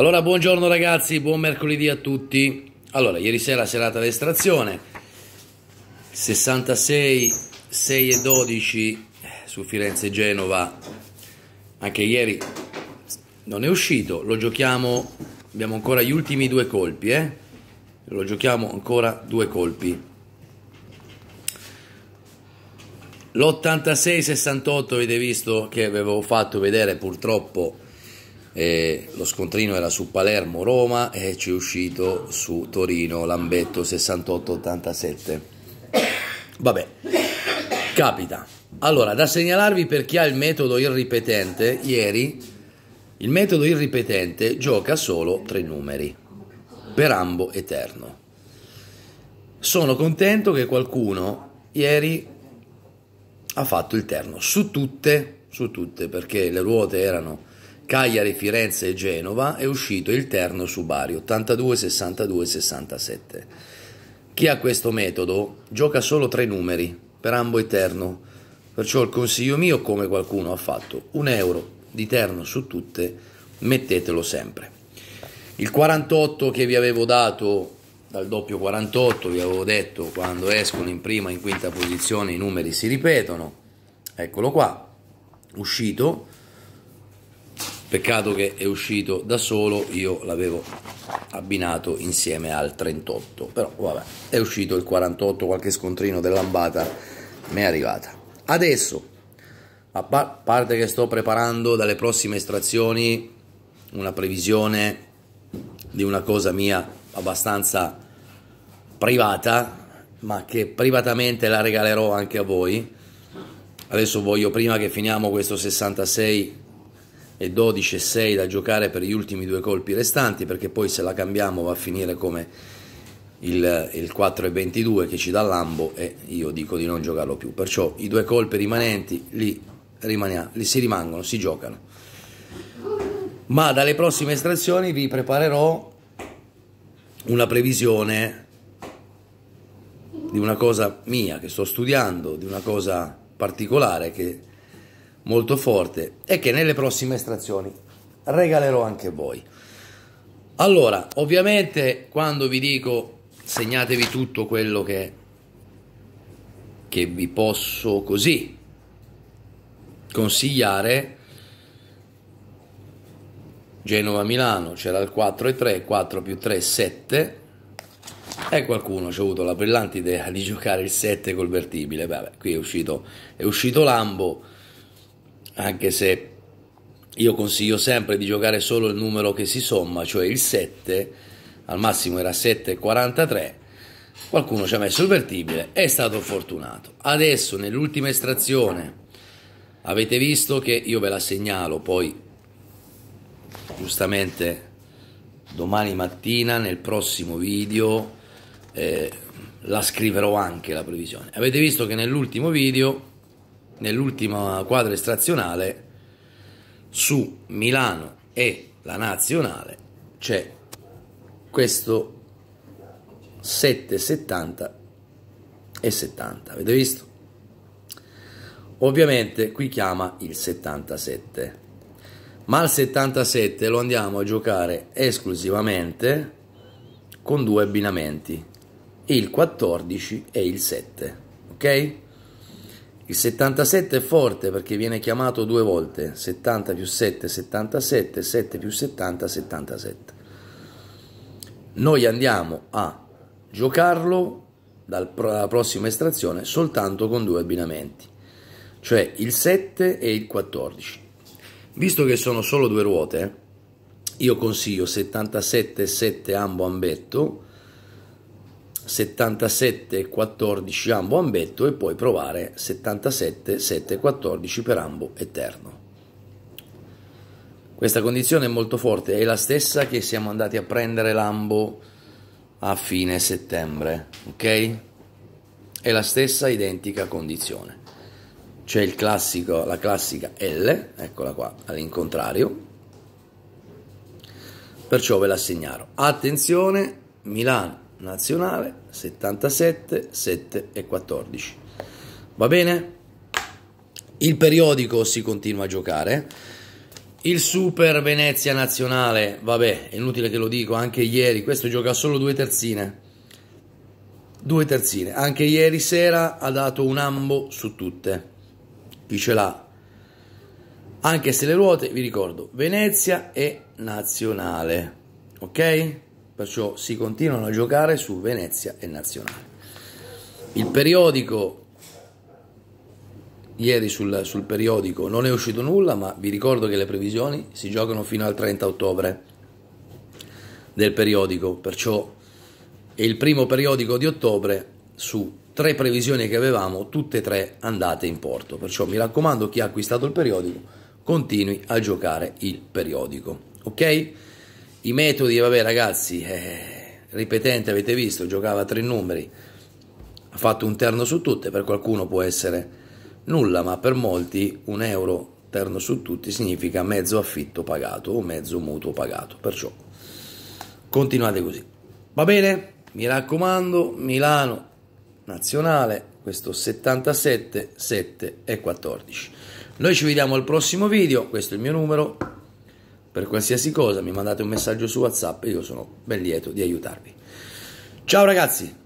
Allora, buongiorno ragazzi, buon mercoledì a tutti. Allora, ieri sera serata d'estrazione, 66, 6 e 12 eh, su Firenze-Genova. Anche ieri non è uscito, lo giochiamo, abbiamo ancora gli ultimi due colpi, eh? Lo giochiamo ancora due colpi. L'86-68 avete visto che avevo fatto vedere purtroppo eh, lo scontrino era su Palermo-Roma e ci è uscito su Torino-Lambetto 68-87. Vabbè, capita. Allora, da segnalarvi per chi ha il metodo irripetente, ieri il metodo irripetente gioca solo tre numeri, per ambo eterno. Sono contento che qualcuno ieri ha fatto il terno, su tutte, su tutte, perché le ruote erano Cagliari, Firenze e Genova è uscito il terno su Bari 82, 62, 67. Chi ha questo metodo gioca solo tre numeri per ambo e terno, perciò il consiglio mio, come qualcuno ha fatto, un euro di terno su tutte, mettetelo sempre. Il 48 che vi avevo dato dal doppio 48, vi avevo detto quando escono in prima e in quinta posizione i numeri si ripetono, eccolo qua, uscito peccato che è uscito da solo io l'avevo abbinato insieme al 38 però vabbè è uscito il 48 qualche scontrino dell'ambata mi è arrivata adesso a parte che sto preparando dalle prossime estrazioni una previsione di una cosa mia abbastanza privata ma che privatamente la regalerò anche a voi adesso voglio prima che finiamo questo 66 e 12 e 6 da giocare per gli ultimi due colpi restanti perché poi se la cambiamo va a finire come il, il 4 e 22 che ci dà Lambo e io dico di non giocarlo più perciò i due colpi rimanenti li, rimania, li si rimangono, si giocano ma dalle prossime estrazioni vi preparerò una previsione di una cosa mia che sto studiando, di una cosa particolare che molto forte e che nelle prossime estrazioni regalerò anche voi. Allora, ovviamente quando vi dico segnatevi tutto quello che, che vi posso così consigliare, Genova-Milano c'era il 4 e 3, 4 più 3 7 e qualcuno ci ha avuto la brillante idea di giocare il 7 col vertibile, Vabbè, qui è uscito, è uscito Lambo, anche se io consiglio sempre di giocare solo il numero che si somma, cioè il 7, al massimo era 7,43, qualcuno ci ha messo il vertibile, è stato fortunato. Adesso nell'ultima estrazione avete visto che io ve la segnalo, poi giustamente domani mattina nel prossimo video eh, la scriverò anche la previsione. Avete visto che nell'ultimo video nell'ultima quadra estrazionale su Milano e la nazionale c'è questo 770 e 70 avete visto ovviamente qui chiama il 77 ma il 77 lo andiamo a giocare esclusivamente con due abbinamenti il 14 e il 7 ok il 77 è forte perché viene chiamato due volte, 70 più 7, 77, 7 più 70, 77. Noi andiamo a giocarlo dalla prossima estrazione soltanto con due abbinamenti, cioè il 7 e il 14. Visto che sono solo due ruote, eh, io consiglio 77 e 7 ambo ambetto 77-14 ambo ambetto e poi provare 77-7-14 per ambo eterno. Questa condizione è molto forte, è la stessa che siamo andati a prendere l'ambo a fine settembre, ok? È la stessa identica condizione. C'è il classico, la classica L, eccola qua, all'incontrario. Perciò ve la segnalo. Attenzione, Milano nazionale 77, 7 e 14. Va bene? Il periodico si continua a giocare. Il Super Venezia nazionale, vabbè, è inutile che lo dico, anche ieri, questo gioca solo due terzine. Due terzine. Anche ieri sera ha dato un ambo su tutte. Chi ce l'ha? Anche se le ruote, vi ricordo, Venezia e nazionale. Ok? perciò si continuano a giocare su Venezia e Nazionale. Il periodico, ieri sul, sul periodico non è uscito nulla, ma vi ricordo che le previsioni si giocano fino al 30 ottobre del periodico, perciò è il primo periodico di ottobre su tre previsioni che avevamo, tutte e tre andate in porto. Perciò mi raccomando, chi ha acquistato il periodico, continui a giocare il periodico. Ok? I metodi, vabbè ragazzi, eh, ripetente avete visto, giocava a tre numeri, ha fatto un terno su tutte, per qualcuno può essere nulla, ma per molti un euro terno su tutti significa mezzo affitto pagato o mezzo mutuo pagato, perciò continuate così. Va bene? Mi raccomando, Milano nazionale, questo 77, 7 e 14. Noi ci vediamo al prossimo video, questo è il mio numero, per qualsiasi cosa mi mandate un messaggio su WhatsApp e io sono ben lieto di aiutarvi. Ciao ragazzi!